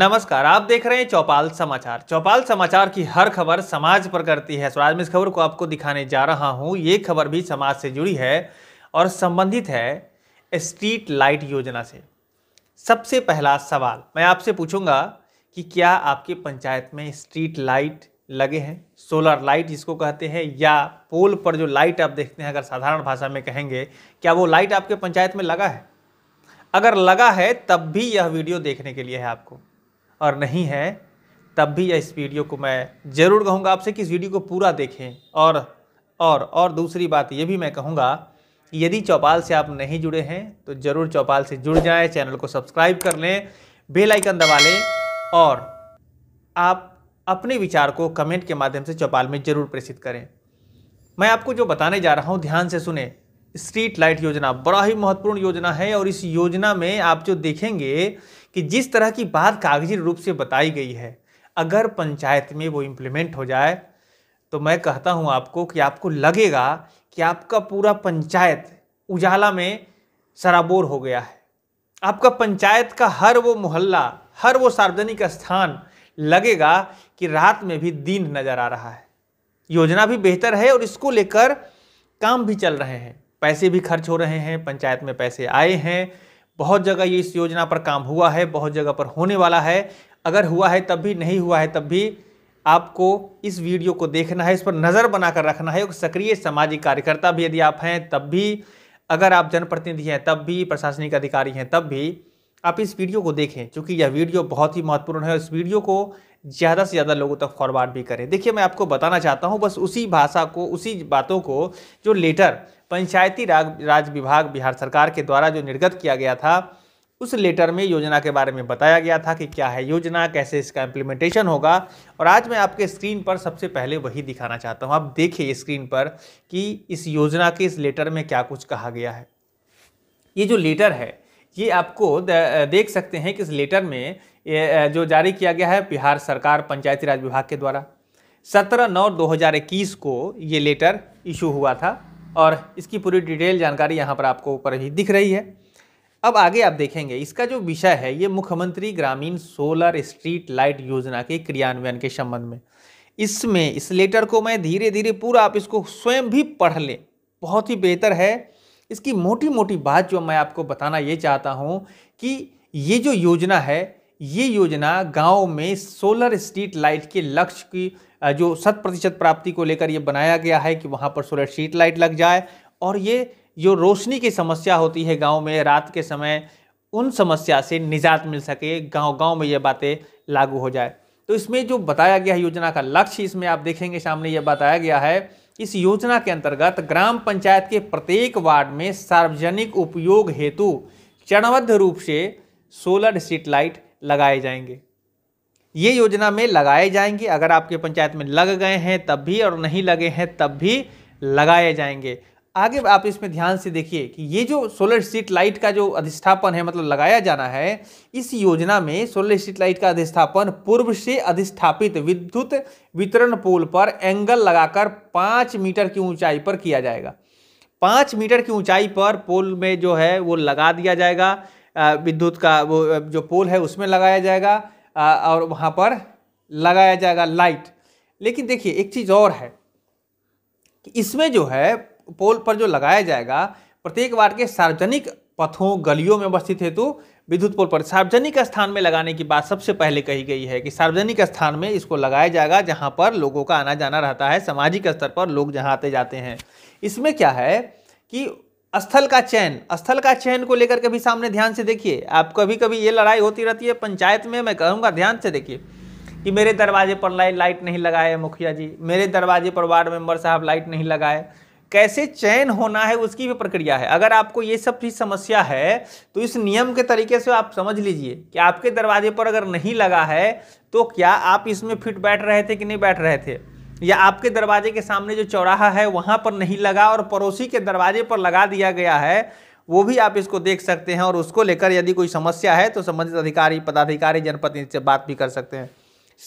नमस्कार आप देख रहे हैं चौपाल समाचार चौपाल समाचार की हर खबर समाज पर करती है स्वराज में इस खबर को आपको दिखाने जा रहा हूं ये खबर भी समाज से जुड़ी है और संबंधित है स्ट्रीट लाइट योजना से सबसे पहला सवाल मैं आपसे पूछूंगा कि क्या आपके पंचायत में स्ट्रीट लाइट लगे हैं सोलर लाइट जिसको कहते हैं या पोल पर जो लाइट आप देखते हैं अगर साधारण भाषा में कहेंगे क्या वो लाइट आपके पंचायत में लगा है अगर लगा है तब भी यह वीडियो देखने के लिए है आपको और नहीं है तब भी इस वीडियो को मैं ज़रूर कहूँगा आपसे कि इस वीडियो को पूरा देखें और और और दूसरी बात ये भी मैं कहूँगा यदि चौपाल से आप नहीं जुड़े हैं तो ज़रूर चौपाल से जुड़ जाएं चैनल को सब्सक्राइब कर लें बेल आइकन दबा लें और आप अपने विचार को कमेंट के माध्यम से चौपाल में ज़रूर प्रेषित करें मैं आपको जो बताने जा रहा हूँ ध्यान से सुने स्ट्रीट लाइट योजना बड़ा ही महत्वपूर्ण योजना है और इस योजना में आप जो देखेंगे कि जिस तरह की बात कागजी रूप से बताई गई है अगर पंचायत में वो इम्प्लीमेंट हो जाए तो मैं कहता हूँ आपको कि आपको लगेगा कि आपका पूरा पंचायत उजाला में सराबोर हो गया है आपका पंचायत का हर वो मोहल्ला हर वो सार्वजनिक स्थान लगेगा कि रात में भी दिन नज़र आ रहा है योजना भी बेहतर है और इसको लेकर काम भी चल रहे हैं पैसे भी खर्च हो रहे हैं पंचायत में पैसे आए हैं बहुत जगह ये इस योजना पर काम हुआ है बहुत जगह पर होने वाला है अगर हुआ है तब भी नहीं हुआ है तब भी आपको इस वीडियो को देखना है इस पर नज़र बनाकर रखना है और सक्रिय सामाजिक कार्यकर्ता भी यदि आप हैं तब भी अगर आप जनप्रतिनिधि हैं तब भी प्रशासनिक अधिकारी हैं तब भी आप इस वीडियो को देखें क्योंकि यह वीडियो बहुत ही महत्वपूर्ण है इस वीडियो को ज़्यादा से ज़्यादा लोगों तक फॉरवर्ड भी करें देखिए मैं आपको बताना चाहता हूँ बस उसी भाषा को उसी बातों को जो लेटर पंचायती राज, राज विभाग बिहार सरकार के द्वारा जो निर्गत किया गया था उस लेटर में योजना के बारे में बताया गया था कि क्या है योजना कैसे इसका इम्प्लीमेंटेशन होगा और आज मैं आपके स्क्रीन पर सबसे पहले वही दिखाना चाहता हूँ आप देखिए स्क्रीन पर कि इस योजना के इस लेटर में क्या कुछ कहा गया है ये जो लेटर है ये आपको देख सकते हैं कि इस लेटर में जो जारी किया गया है बिहार सरकार पंचायती राज विभाग के द्वारा सत्रह नौ दो को ये लेटर इशू हुआ था और इसकी पूरी डिटेल जानकारी यहाँ पर आपको ऊपर ही दिख रही है अब आगे आप देखेंगे इसका जो विषय है ये मुख्यमंत्री ग्रामीण सोलर स्ट्रीट लाइट योजना के क्रियान्वयन के संबंध में इसमें इस लेटर को मैं धीरे धीरे पूरा आप इसको स्वयं भी पढ़ लें बहुत ही बेहतर है इसकी मोटी मोटी बात जो मैं आपको बताना ये चाहता हूँ कि ये जो योजना है ये योजना गाँव में सोलर स्ट्रीट लाइट के लक्ष्य की जो शत प्रतिशत प्राप्ति को लेकर ये बनाया गया है कि वहाँ पर सोलर शीट लाइट लग जाए और ये जो रोशनी की समस्या होती है गाँव में रात के समय उन समस्या से निजात मिल सके गाँव गाँव में ये बातें लागू हो जाए तो इसमें जो बताया गया है योजना का लक्ष्य इसमें आप देखेंगे सामने ये बताया गया है इस योजना के अंतर्गत ग्राम पंचायत के प्रत्येक वार्ड में सार्वजनिक उपयोग हेतु चरणबद्ध रूप से सोलर स्ट्रीट लाइट लगाए जाएंगे ये योजना में लगाए जाएंगे अगर आपके पंचायत में लग गए हैं तब भी और नहीं लगे हैं तब भी लगाए जाएंगे आगे आप इसमें ध्यान से देखिए कि ये जो सोलर स्ट्रीट लाइट का जो अधिष्ठापन है मतलब लगाया जाना है इस योजना में सोलर स्ट्रीट लाइट का अधिष्ठापन पूर्व से अधिष्ठापित विद्युत वितरण पोल पर एंगल लगाकर पाँच मीटर की ऊंचाई पर किया जाएगा पाँच मीटर की ऊंचाई पर पोल में जो है वो लगा दिया जाएगा विद्युत का वो जो पोल है उसमें लगाया जाएगा और वहाँ पर लगाया जाएगा लाइट लेकिन देखिए एक चीज़ और है कि इसमें जो है पोल पर जो लगाया जाएगा प्रत्येक वार्ड के सार्वजनिक पथों गलियों में अवस्थित हेतु विद्युत पोल पर सार्वजनिक स्थान में लगाने की बात सबसे पहले कही गई है कि सार्वजनिक स्थान में इसको लगाया जाएगा जहाँ पर लोगों का आना जाना रहता है सामाजिक स्तर पर लोग जहाँ आते जाते हैं इसमें क्या है कि स्थल का चयन स्थल का चयन को लेकर के भी सामने ध्यान से देखिए आप कभी कभी ये लड़ाई होती रहती है पंचायत में मैं कहूँगा ध्यान से देखिए कि मेरे दरवाजे पर लाइट लाइट नहीं लगाए मुखिया जी मेरे दरवाजे पर वार्ड मेंबर साहब लाइट नहीं लगाए कैसे चयन होना है उसकी भी प्रक्रिया है अगर आपको ये सब चीज़ समस्या है तो इस नियम के तरीके से आप समझ लीजिए कि आपके दरवाजे पर अगर नहीं लगा है तो क्या आप इसमें फिट बैठ रहे थे कि नहीं बैठ रहे थे या आपके दरवाजे के सामने जो चौराहा है वहाँ पर नहीं लगा और पड़ोसी के दरवाजे पर लगा दिया गया है वो भी आप इसको देख सकते हैं और उसको लेकर यदि कोई समस्या है तो संबंधित अधिकारी पदाधिकारी जनप्रतिनिधि से बात भी कर सकते हैं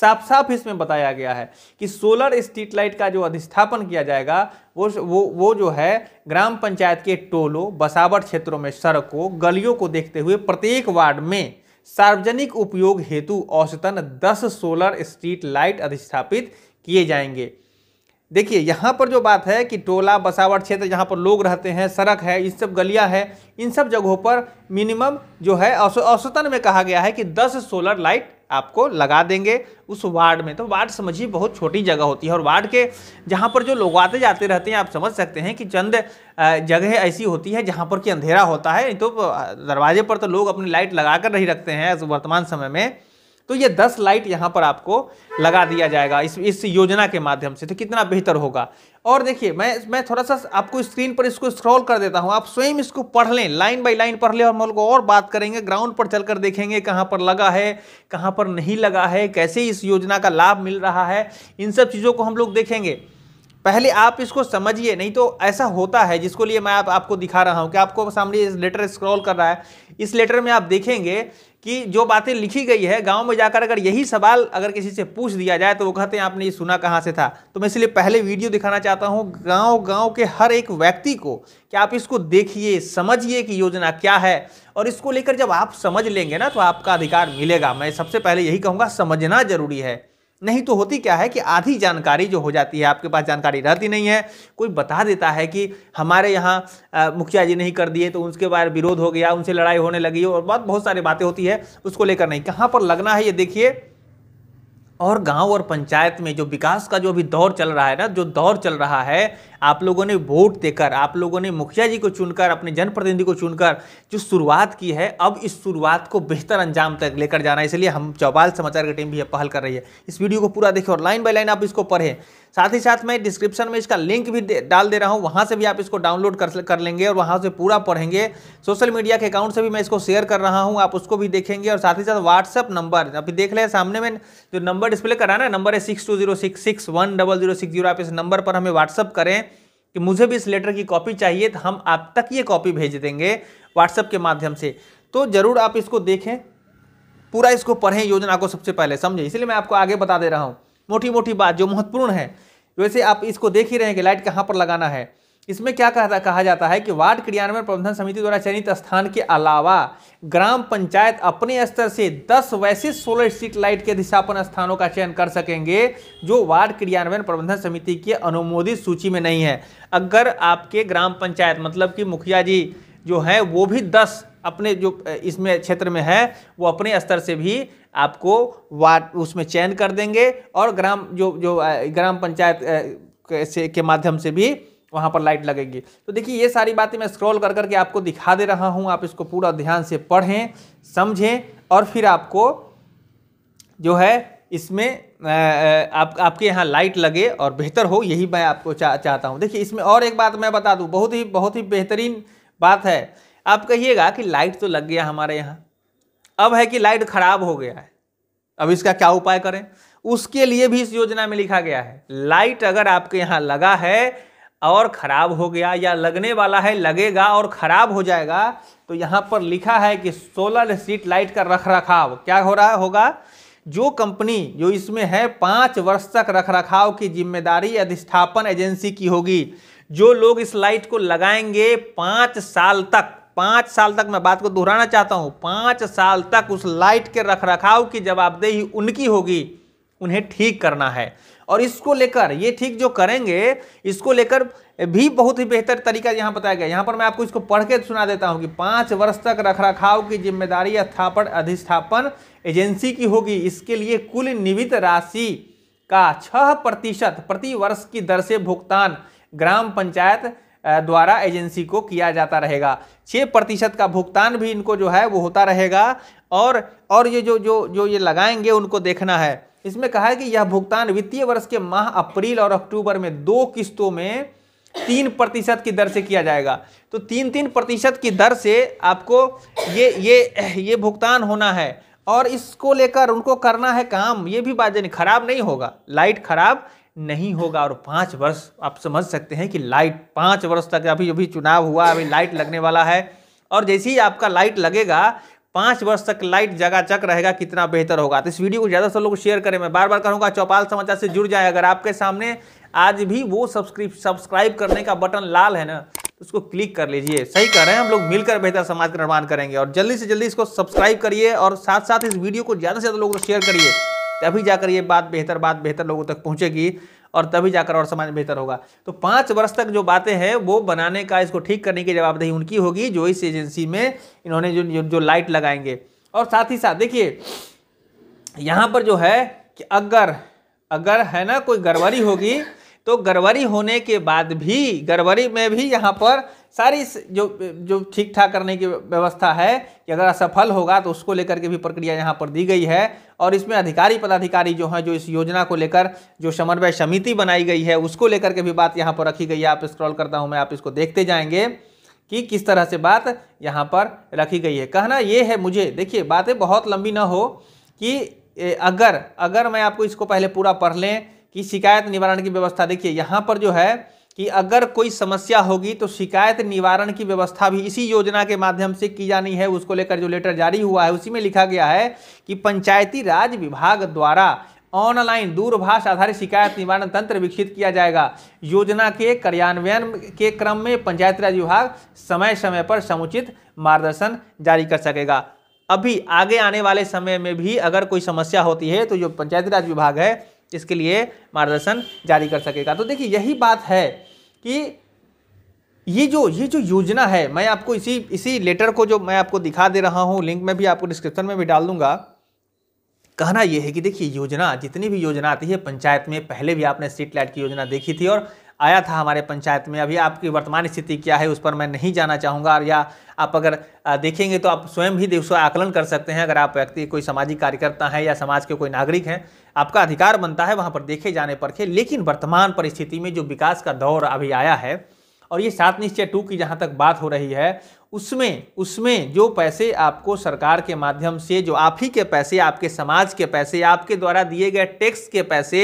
साफ साफ इसमें बताया गया है कि सोलर स्ट्रीट लाइट का जो अधिस्थापन किया जाएगा वो वो वो जो है ग्राम पंचायत के टोलों बसावट क्षेत्रों में सड़कों गलियों को देखते हुए प्रत्येक वार्ड में सार्वजनिक उपयोग हेतु औसतन 10 सोलर स्ट्रीट लाइट अधिस्थापित किए जाएंगे देखिए यहाँ पर जो बात है कि टोला बसावट क्षेत्र जहाँ पर लोग रहते हैं सड़क है इन सब गलियाँ हैं इन सब जगहों पर मिनिमम जो है औसतन में कहा गया है कि 10 सोलर लाइट आपको लगा देंगे उस वार्ड में तो वार्ड समझिए बहुत छोटी जगह होती है और वार्ड के जहाँ पर जो लोग आते जाते रहते हैं आप समझ सकते हैं कि चंद जगह ऐसी होती है जहाँ पर कि अंधेरा होता है तो दरवाजे पर तो लोग अपनी लाइट लगा कर नहीं रखते हैं वर्तमान समय में तो ये दस लाइट यहाँ पर आपको लगा दिया जाएगा इस इस योजना के माध्यम से तो कितना बेहतर होगा और देखिए मैं मैं थोड़ा सा आपको स्क्रीन पर इसको स्क्रॉल कर देता हूँ आप स्वयं इसको पढ़ लें लाइन बाय लाइन पढ़ लें और हम लोग और बात करेंगे ग्राउंड पर चलकर देखेंगे कहाँ पर लगा है कहाँ पर नहीं लगा है कैसे इस योजना का लाभ मिल रहा है इन सब चीज़ों को हम लोग देखेंगे पहले आप इसको समझिए नहीं तो ऐसा होता है जिसको लिए मैं आप, आपको दिखा रहा हूँ कि आपको सामने इस लेटर स्क्रॉल कर रहा है इस लेटर में आप देखेंगे कि जो बातें लिखी गई है गांव में जाकर अगर यही सवाल अगर किसी से पूछ दिया जाए तो वो कहते हैं आपने ये सुना कहाँ से था तो मैं इसलिए पहले वीडियो दिखाना चाहता हूँ गांव गांव के हर एक व्यक्ति को कि आप इसको देखिए समझिए कि योजना क्या है और इसको लेकर जब आप समझ लेंगे ना तो आपका अधिकार मिलेगा मैं सबसे पहले यही कहूँगा समझना जरूरी है नहीं तो होती क्या है कि आधी जानकारी जो हो जाती है आपके पास जानकारी रहती नहीं है कोई बता देता है कि हमारे यहाँ मुखिया जी नहीं कर दिए तो उसके बाद विरोध हो गया उनसे लड़ाई होने लगी और बहुत बहुत सारी बातें होती है उसको लेकर नहीं कहाँ पर लगना है ये देखिए और गांव और पंचायत में जो विकास का जो अभी दौर चल रहा है ना जो दौर चल रहा है आप लोगों ने वोट देकर आप लोगों ने मुखिया जी को चुनकर अपने जनप्रतिनिधि को चुनकर जो शुरुआत की है अब इस शुरुआत को बेहतर अंजाम तक लेकर जाना इसलिए हम चौबाल समाचार की टीम भी पहल कर रही है इस वीडियो को पूरा देखें और लाइन बाई लाइन आप इसको पढ़ें साथ ही साथ मैं डिस्क्रिप्शन में इसका लिंक भी डाल दे रहा हूँ वहाँ से भी आप इसको डाउनलोड कर कर लेंगे और वहाँ से पूरा पढ़ेंगे सोशल मीडिया के अकाउंट से भी मैं इसको शेयर कर रहा हूँ आप उसको भी देखेंगे और साथ ही साथ व्हाट्सअप नंबर अभी देख लें सामने में जो नंबर डिस्प्ले करा ना नंबर है six two zero six six one double zero six zero आप इस नंबर पर हमें व्हाट्सअप करें कि मुझे भी इस लेटर की कॉपी चाहिए तो हम आप तक ये कॉपी भेज देंगे व्हाट्सअप के माध्यम से तो ज़रूर आप इसको देखें पूरा इसको पढ़ें योजना को सबसे पहले समझें इसलिए मैं आपको आगे बता दे रहा हूँ मोटी मोटी बात जो महत्वपूर्ण है वैसे आप इसको देख ही रहे हैं कि लाइट कहाँ पर लगाना है इसमें क्या कहा, कहा जाता है कि वार्ड क्रियान्वयन प्रबंधन समिति द्वारा चयनित स्थान के अलावा ग्राम पंचायत अपने स्तर से 10 वैसे सोलर स्ट्रीट लाइट के अधिस्थापन स्थानों का चयन कर सकेंगे जो वार्ड क्रियान्वयन प्रबंधन समिति की अनुमोदित सूची में नहीं है अगर आपके ग्राम पंचायत मतलब कि मुखिया जी जो है वो भी दस अपने जो इसमें क्षेत्र में है वो अपने स्तर से भी आपको वार्ड उसमें चयन कर देंगे और ग्राम जो जो ग्राम पंचायत से के माध्यम से भी वहाँ पर लाइट लगेगी तो देखिए ये सारी बातें मैं स्क्रॉल कर करके आपको दिखा दे रहा हूँ आप इसको पूरा ध्यान से पढ़ें समझें और फिर आपको जो है इसमें आप आपके यहाँ लाइट लगे और बेहतर हो यही मैं आपको चा, चाहता हूँ देखिए इसमें और एक बात मैं बता दूँ बहुत ही बहुत ही बेहतरीन बात है आप कहिएगा कि लाइट तो लग गया हमारे यहाँ अब है कि लाइट खराब हो गया है अब इसका क्या उपाय करें उसके लिए भी इस योजना में लिखा गया है लाइट अगर आपके यहाँ लगा है और खराब हो गया या लगने वाला है लगेगा और खराब हो जाएगा तो यहाँ पर लिखा है कि सोलर सीट लाइट का रख रखाव क्या हो रहा होगा जो कंपनी जो इसमें है पाँच वर्ष तक रख रखाव की जिम्मेदारी अधिष्ठापन एजेंसी की होगी जो लोग इस लाइट को लगाएंगे पाँच साल तक पांच साल तक मैं बात को दोहराना चाहता हूं पांच साल तक उस लाइट के रख रखाव की जवाबदेही उनकी होगी उन्हें ठीक करना है और इसको लेकर ये ठीक जो करेंगे इसको लेकर भी बहुत ही बेहतर तरीका यहाँ बताया गया यहाँ पर मैं आपको इसको पढ़ के सुना देता हूँ कि पाँच वर्ष तक रखरखाव की जिम्मेदारी स्थापन अधिस्थापन एजेंसी की होगी इसके लिए कुल निवित राशि का छह प्रतिशत प्रति वर्ष की दर से भुगतान ग्राम पंचायत द्वारा एजेंसी को किया जाता रहेगा छः प्रतिशत का भुगतान भी इनको जो है वो होता रहेगा और और ये जो जो जो ये लगाएंगे उनको देखना है इसमें कहा है कि यह भुगतान वित्तीय वर्ष के माह अप्रैल और अक्टूबर में दो किस्तों में तीन प्रतिशत की दर से किया जाएगा तो तीन तीन प्रतिशत की दर से आपको ये ये ये भुगतान होना है और इसको लेकर उनको करना है काम ये भी बात जानी खराब नहीं होगा लाइट खराब नहीं होगा और पाँच वर्ष आप समझ सकते हैं कि लाइट पाँच वर्ष तक अभी अभी चुनाव हुआ अभी लाइट लगने वाला है और जैसे ही आपका लाइट लगेगा पाँच वर्ष तक लाइट जगह चक रहेगा कितना बेहतर होगा तो इस वीडियो को ज़्यादा से लोग शेयर करें मैं बार बार कहूँगा चौपाल समाचार से जुड़ जाए अगर आपके सामने आज भी वो सब्सक्रिप सब्सक्राइब करने का बटन लाल है ना तो उसको क्लिक कर लीजिए सही कर रहे हैं हम लोग मिलकर बेहतर समाज का निर्माण करेंगे और जल्दी से जल्दी इसको सब्सक्राइब करिए और साथ साथ इस वीडियो को ज़्यादा से ज़्यादा लोगों को शेयर करिए तभी जाकर ये बात बेहतर बात बेहतर लोगों तक पहुँचेगी और तभी जाकर और समाज बेहतर होगा तो पाँच वर्ष तक जो बातें हैं वो बनाने का इसको ठीक करने की जवाबदेही उनकी होगी जो इस एजेंसी में इन्होंने जो जो लाइट लगाएंगे और साथ ही साथ देखिए यहाँ पर जो है कि अगर अगर है ना कोई गड़बड़ी होगी तो गड़बड़ी होने के बाद भी गड़बड़ी में भी यहाँ पर सारी जो जो ठीक ठाक करने की व्यवस्था है कि अगर असफल होगा तो उसको लेकर के भी प्रक्रिया यहाँ पर दी गई है और इसमें अधिकारी पदाधिकारी जो हैं जो इस योजना को लेकर जो समन्वय समिति बनाई गई है उसको लेकर के भी बात यहाँ पर रखी गई है आप स्क्रॉल करता हूँ मैं आप इसको देखते जाएंगे कि किस तरह से बात यहाँ पर रखी गई है कहना ये है मुझे देखिए बातें बहुत लंबी ना हो कि अगर अगर मैं आपको इसको पहले पूरा पढ़ लें कि शिकायत निवारण की व्यवस्था देखिए यहाँ पर जो है कि अगर कोई समस्या होगी तो शिकायत निवारण की व्यवस्था भी इसी योजना के माध्यम से की जानी है उसको लेकर जो लेटर जारी हुआ है उसी में लिखा गया है कि पंचायती राज विभाग द्वारा ऑनलाइन दूरभाष आधारित शिकायत निवारण तंत्र विकसित किया जाएगा योजना के कार्यान्वयन के क्रम में पंचायती राज विभाग समय समय पर समुचित मार्गदर्शन जारी कर सकेगा अभी आगे आने वाले समय में भी अगर कोई समस्या होती है तो जो पंचायती राज विभाग है इसके लिए मार्गदर्शन जारी कर सकेगा तो देखिए यही बात है कि ये जो ये जो योजना है मैं आपको इसी इसी लेटर को जो मैं आपको दिखा दे रहा हूँ लिंक में भी आपको डिस्क्रिप्शन में भी डाल दूंगा कहना यह है कि देखिए योजना जितनी भी योजना आती है पंचायत में पहले भी आपने स्ट्रीट लाइट की योजना देखी थी और आया था हमारे पंचायत में अभी आपकी वर्तमान स्थिति क्या है उस पर मैं नहीं जाना चाहूँगा या आप अगर देखेंगे तो आप स्वयं भी उसका आकलन कर सकते हैं अगर आप व्यक्ति कोई सामाजिक कार्यकर्ता हैं या समाज के कोई नागरिक हैं आपका अधिकार बनता है वहाँ पर देखे जाने पर के लेकिन वर्तमान परिस्थिति में जो विकास का दौर अभी आया है और ये सात निश्चय टू की जहाँ तक बात हो रही है उसमें उसमें जो पैसे आपको सरकार के माध्यम से जो आप ही के पैसे आपके समाज के पैसे आपके द्वारा दिए गए टैक्स के पैसे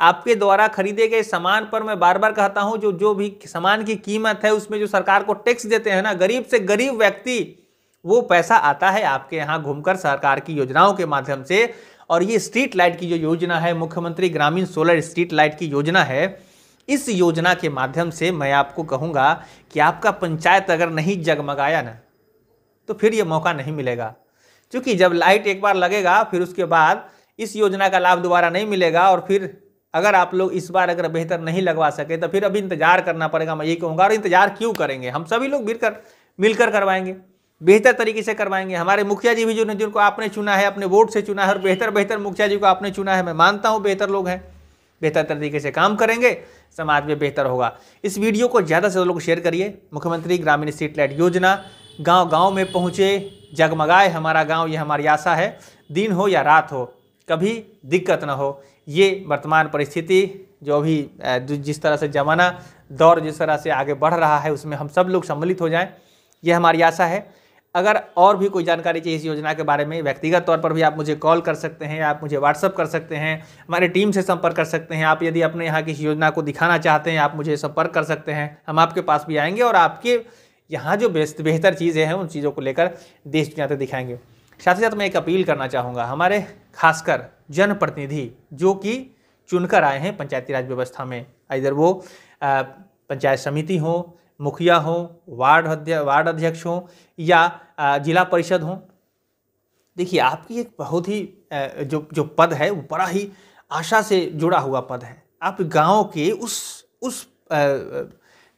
आपके द्वारा खरीदे गए सामान पर मैं बार बार कहता हूं जो जो भी सामान की कीमत है उसमें जो सरकार को टैक्स देते हैं ना गरीब से गरीब व्यक्ति वो पैसा आता है आपके यहाँ घूमकर सरकार की योजनाओं के माध्यम से और ये स्ट्रीट लाइट की जो योजना है मुख्यमंत्री ग्रामीण सोलर स्ट्रीट लाइट की योजना है इस योजना के माध्यम से मैं आपको कहूँगा कि आपका पंचायत अगर नहीं जगमगाया ना तो फिर ये मौका नहीं मिलेगा क्योंकि जब लाइट एक बार लगेगा फिर उसके बाद इस योजना का लाभ दोबारा नहीं मिलेगा और फिर अगर आप लोग इस बार अगर बेहतर नहीं लगवा सके तो फिर अभी इंतजार करना पड़ेगा मैं यही कहूँगा और इंतजार क्यों करेंगे हम सभी लोग मिलकर मिलकर करवाएंगे बेहतर तरीके से करवाएंगे हमारे मुखिया जी भी जो जिनको आपने चुना है अपने वोट से चुना है और बेहतर बेहतर मुखिया जी को आपने चुना है मैं मानता हूँ बेहतर लोग हैं बेहतर तरीके से काम करेंगे समाज में बेहतर होगा इस वीडियो को ज़्यादा से ज़्यादा लोग शेयर करिए मुख्यमंत्री ग्रामीण स्ट्रीट लाइट योजना गाँव गाँव में पहुँचे जगमगाए हमारा गाँव ये हमारी आशा है दिन हो या रात हो कभी दिक्कत ना हो ये वर्तमान परिस्थिति जो अभी जिस तरह से जमाना दौर जिस तरह से आगे बढ़ रहा है उसमें हम सब लोग सम्मिलित हो जाएं ये हमारी आशा है अगर और भी कोई जानकारी चाहिए इस योजना के बारे में व्यक्तिगत तौर पर भी आप मुझे कॉल कर सकते हैं आप मुझे व्हाट्सअप कर सकते हैं हमारे टीम से संपर्क कर सकते हैं आप यदि अपने यहाँ की इस योजना को दिखाना चाहते हैं आप मुझे संपर्क कर सकते हैं हम आपके पास भी आएंगे और आपके यहाँ जो बेहतर चीज़ें हैं उन चीज़ों को लेकर देश दुनिया तक दिखाएंगे साथ ही साथ मैं एक अपील करना चाहूँगा हमारे खासकर जनप्रतिनिधि जो कि चुनकर आए हैं पंचायती राज व्यवस्था में इधर वो पंचायत समिति हो मुखिया हो वार्ड अध्यक्ष वार्ड अध्यक्ष हों या जिला परिषद हों देखिए आपकी एक बहुत ही जो जो पद है वो बड़ा ही आशा से जुड़ा हुआ पद है आप गांव के उस उस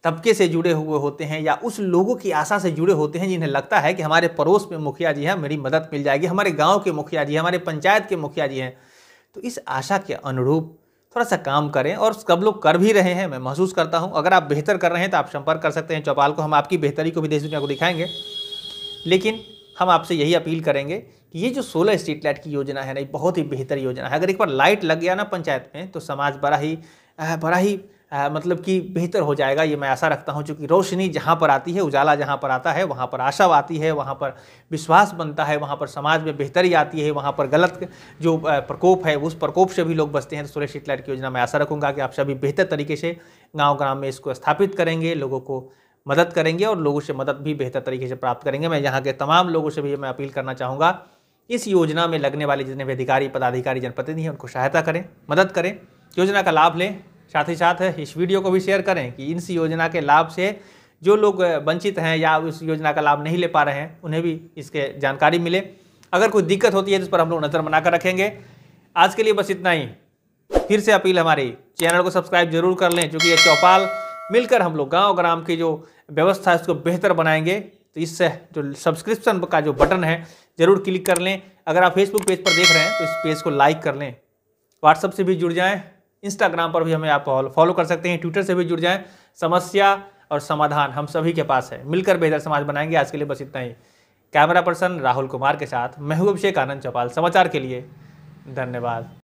तबके से जुड़े हुए होते हैं या उस लोगों की आशा से जुड़े होते हैं जिन्हें लगता है कि हमारे पड़ोस में मुखिया जी हैं मेरी मदद मिल जाएगी हमारे गांव के मुखिया जी हमारे पंचायत के मुखिया जी हैं तो इस आशा के अनुरूप थोड़ा सा काम करें और सब लोग कर भी रहे हैं मैं महसूस करता हूँ अगर आप बेहतर कर रहे हैं तो आप संपर्क कर सकते हैं चौपाल को हम आपकी बेहतरी को भी देश दुनिया को दिखाएंगे लेकिन हम आपसे यही अपील करेंगे कि ये जो सोलर स्ट्रीट लाइट की योजना है ना ये बहुत ही बेहतर योजना है अगर एक बार लाइट लग गया ना पंचायत में तो समाज बड़ा ही बड़ा ही आ, मतलब कि बेहतर हो जाएगा ये मैं आशा रखता हूँ चूँकि रोशनी जहाँ पर आती है उजाला जहाँ पर आता है वहाँ पर आशा आती है वहाँ पर विश्वास बनता है वहाँ पर समाज में बेहतरी आती है वहाँ पर गलत जो प्रकोप है उस प्रकोप से भी लोग बचते हैं तो सुरेश हिटलर की योजना मैं आशा रखूँगा कि आप सभी बेहतर तरीके से गाँव ग्राम में इसको स्थापित करेंगे लोगों को मदद करेंगे और लोगों से मदद भी बेहतर तरीके से प्राप्त करेंगे मैं यहाँ के तमाम लोगों से भी मैं अपील करना चाहूँगा इस योजना में लगने वाले जितने भी अधिकारी पदाधिकारी जनप्रतिनिधि हैं उनको सहायता करें मदद करें योजना का लाभ लें साथ ही साथ इस वीडियो को भी शेयर करें कि इन योजना के लाभ से जो लोग वंचित हैं या उस योजना का लाभ नहीं ले पा रहे हैं उन्हें भी इसके जानकारी मिले अगर कोई दिक्कत होती है तो इस पर हम लोग नज़र बनाकर रखेंगे आज के लिए बस इतना ही फिर से अपील हमारी चैनल को सब्सक्राइब जरूर कर लें क्योंकि ये चौपाल मिलकर हम लोग गाँव ग्राम की जो व्यवस्था है उसको बेहतर बनाएंगे तो इससे जो सब्सक्रिप्शन का जो बटन है ज़रूर क्लिक कर लें अगर आप फेसबुक पेज पर देख रहे हैं तो इस पेज को लाइक कर लें व्हाट्सअप से भी जुड़ जाएँ इंस्टाग्राम पर भी हमें आप फॉलो कर सकते हैं ट्विटर से भी जुड़ जाएं समस्या और समाधान हम सभी के पास है मिलकर बेहतर समाज बनाएंगे आज के लिए बस इतना ही कैमरा पर्सन राहुल कुमार के साथ महबूब शेख आनंद चौपाल समाचार के लिए धन्यवाद